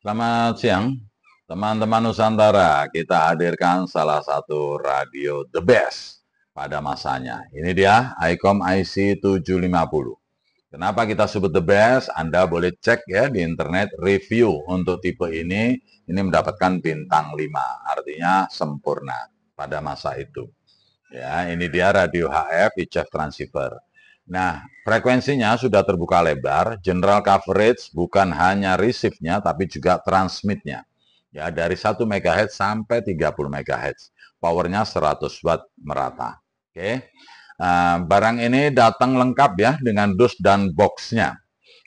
Selamat siang, teman-teman Nusantara. Kita hadirkan salah satu radio the best pada masanya. Ini dia, ICOM IC750. Kenapa kita sebut the best? Anda boleh cek ya di internet review untuk tipe ini. Ini mendapatkan bintang 5, artinya sempurna pada masa itu. Ya, ini dia radio HF ICF transceiver. Nah, frekuensinya sudah terbuka lebar, general coverage bukan hanya receive-nya, tapi juga transmit-nya. Ya, dari 1 MHz sampai 30 MHz. Powernya 100 Watt merata. Oke. Okay. Uh, eh, barang ini datang lengkap ya, dengan dus dan box-nya.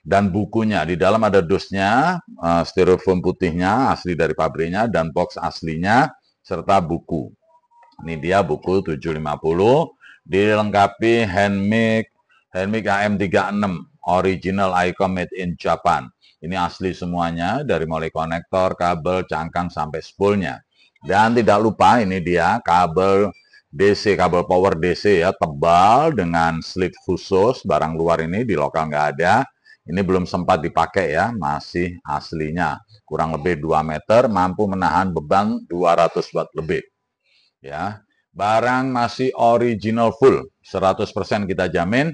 Dan bukunya, di dalam ada dusnya, uh, styrofoam putihnya, asli dari pabriknya, dan box aslinya, serta buku. Ini dia buku 750, dilengkapi handmade Handmade AM36 original Icon made in Japan. Ini asli semuanya dari mulai konektor, kabel, cangkang sampai spoolnya. Dan tidak lupa ini dia kabel DC, kabel power DC ya, tebal dengan slip khusus, barang luar ini di lokal nggak ada. Ini belum sempat dipakai ya, masih aslinya. Kurang lebih 2 meter, mampu menahan beban 200 watt lebih. Ya, barang masih original full, 100% kita jamin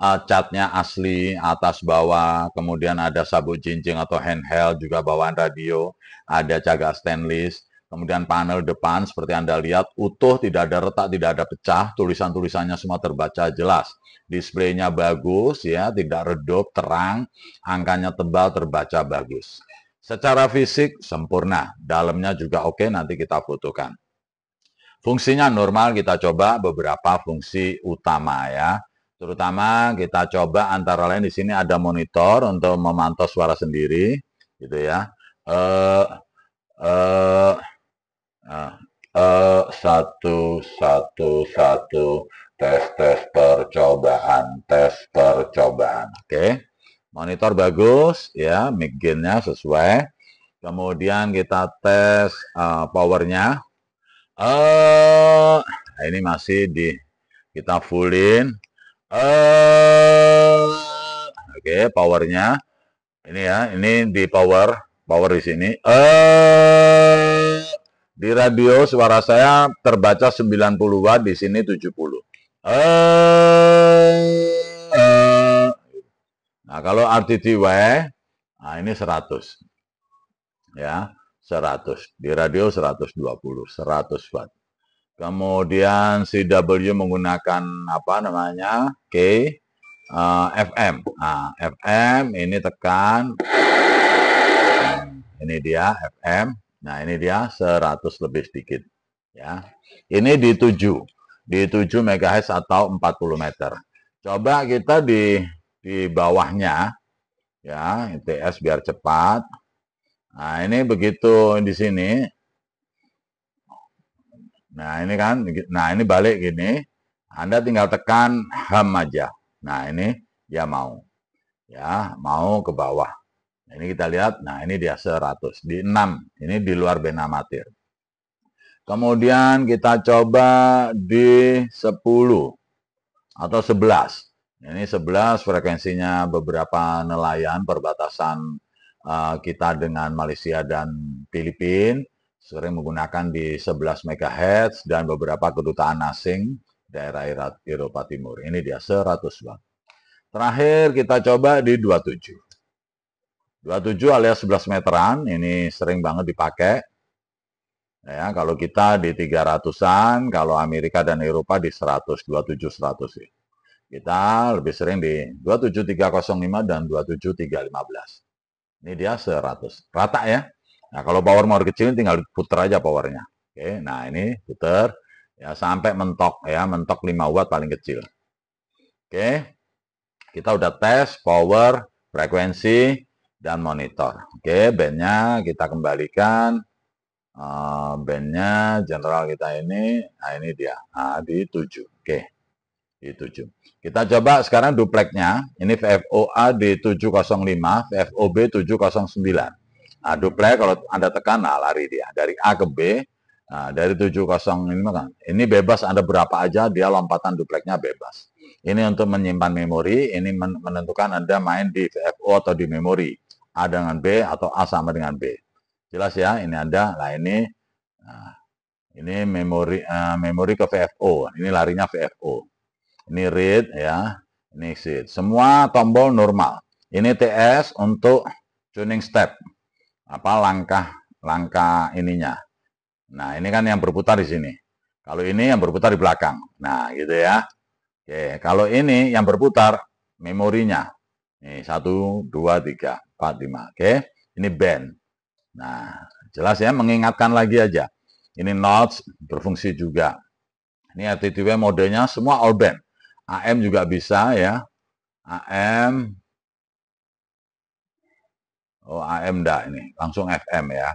uh, catnya asli, atas bawah, kemudian ada sabuk cincin atau handheld juga bawaan radio, ada cagak stainless, kemudian panel depan seperti Anda lihat utuh, tidak ada retak, tidak ada pecah, tulisan-tulisannya semua terbaca jelas. Displaynya bagus ya, tidak redup, terang, angkanya tebal, terbaca bagus. Secara fisik sempurna, dalamnya juga oke nanti kita fotokan. Fungsinya normal kita coba beberapa fungsi utama ya. Terutama kita coba antara lain di sini ada monitor untuk memantau suara sendiri, gitu ya. Eh, eh, nah, eh, satu, satu, satu, tes, tes, percobaan, tes, percobaan, oke. Monitor bagus, ya, mic sesuai. Kemudian kita tes uh, powernya. Uh, ini masih di kita fullin uh, oke okay, powernya ini ya ini di power power di sini uh, di radio suara saya terbaca 90 watt di sini 70 uh, eh, Nah, kalau RTTW, nah ini 100. Ya, 100. Di radio 120, 100 watt. Kemudian si W menggunakan apa namanya? K uh, eh, FM. Nah, FM ini tekan hmm, ini dia FM. Nah, ini dia 100 lebih sedikit ya. Ini di 7 di 7 MHz atau 40 meter. Coba kita di di bawahnya ya, ITS biar cepat. Nah, ini begitu di sini Nah ini kan, nah ini balik gini. Anda tinggal tekan ham aja. Nah ini dia mau. Ya, mau ke bawah. Nah, ini kita lihat, nah ini dia 100. Di 6, ini di luar bena matir. Kemudian kita coba di 10 atau 11. Ini 11 frekuensinya beberapa nelayan perbatasan uh, kita dengan Malaysia dan Filipina sering menggunakan di 11 MHz dan beberapa kedutaan asing daerah Eropa Timur. Ini dia 100 watt. Terakhir kita coba di 27. 27 alias 11 meteran, ini sering banget dipakai. Ya, kalau kita di 300-an, kalau Amerika dan Eropa di 100, 27, 100 sih. Kita lebih sering di 27305 dan 27315. Ini dia 100. Rata ya. Nah, kalau power mau kecil tinggal puter aja powernya. Oke, nah ini puter ya sampai mentok ya, mentok 5 watt paling kecil. Oke. Kita udah tes power, frekuensi dan monitor. Oke, bandnya kita kembalikan. Eh, bandnya general kita ini, nah ini dia, nah, di 7. Oke, di 7. Kita coba sekarang dupleknya, ini VFOA di 705, VFOB 709. Nah, duplex kalau Anda tekan, nah lari dia. Dari A ke B, nah, dari 705 kan. Ini bebas Anda berapa aja, dia lompatan duplexnya bebas. Ini untuk menyimpan memori, ini menentukan Anda main di VFO atau di memori. A dengan B atau A sama dengan B. Jelas ya, ini ada. Nah ini, nah, ini memori uh, memori ke VFO. Ini larinya VFO. Ini read ya, ini exit. Semua tombol normal. Ini TS untuk tuning step apa langkah langkah ininya. Nah, ini kan yang berputar di sini. Kalau ini yang berputar di belakang. Nah, gitu ya. Oke, kalau ini yang berputar memorinya. Nih, 1 2 3 4 5. Oke. Ini band. Nah, jelas ya mengingatkan lagi aja. Ini notes berfungsi juga. Ini RTTW modenya semua all band. AM juga bisa ya. AM Oh, AM enggak ini. Langsung FM ya.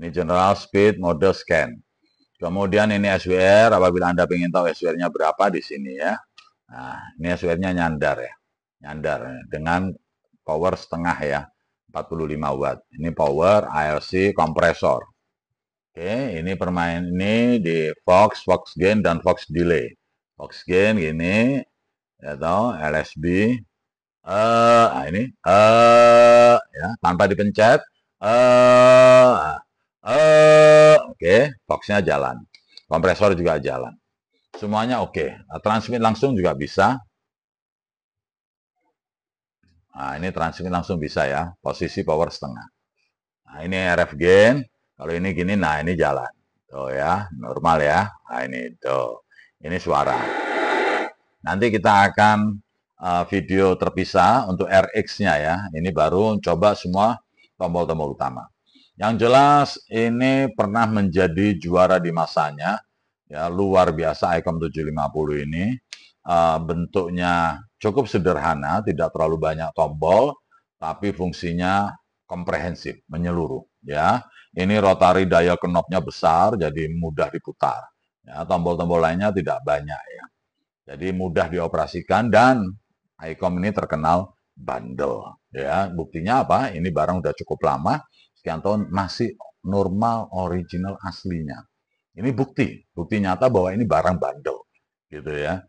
Ini general speed mode scan. Kemudian ini SWR, apabila Anda ingin tahu SWR-nya berapa di sini ya. Nah, ini SWR-nya nyandar ya. Nyandar dengan power setengah ya. 45 watt. Ini power ALC kompresor. Oke, ini permain ini di Fox, Fox Gain, dan Fox Delay. Fox Gain gini, atau ya LSB. uh, eh, ah, ini, uh, ya tanpa dipencet eh uh, oke boxnya jalan kompresor juga jalan semuanya oke okay. transmit langsung juga bisa nah ini transmit langsung bisa ya posisi power setengah nah ini RF gain kalau ini gini nah ini jalan tuh ya normal ya nah ini tuh ini suara nanti kita akan Eh, video terpisah untuk RX-nya ya. Ini baru coba semua tombol-tombol utama. Yang jelas ini pernah menjadi juara di masanya. Ya, luar biasa Icom 750 ini. Uh, bentuknya cukup sederhana, tidak terlalu banyak tombol, tapi fungsinya komprehensif, menyeluruh. Ya, ini rotary daya nya besar, jadi mudah diputar. Ya, tombol-tombol lainnya tidak banyak ya. Jadi mudah dioperasikan dan Icom ini terkenal bandel. Ya, buktinya apa? Ini barang udah cukup lama, sekian tahun masih normal original aslinya. Ini bukti, bukti nyata bahwa ini barang bandel, gitu ya.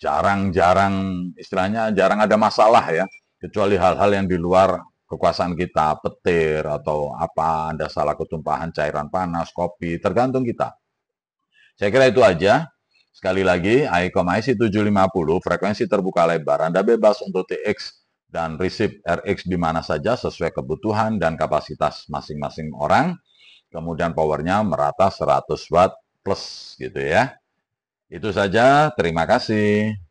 Jarang-jarang, istilahnya jarang ada masalah ya, kecuali hal-hal yang di luar kekuasaan kita, petir atau apa, ada salah ketumpahan cairan panas, kopi, tergantung kita. Saya kira itu aja. Sekali lagi, AECOM IC750 frekuensi terbuka lebar. Anda bebas untuk TX dan receive RX di mana saja sesuai kebutuhan dan kapasitas masing-masing orang. Kemudian powernya merata 100 watt plus gitu ya. Itu saja, terima kasih.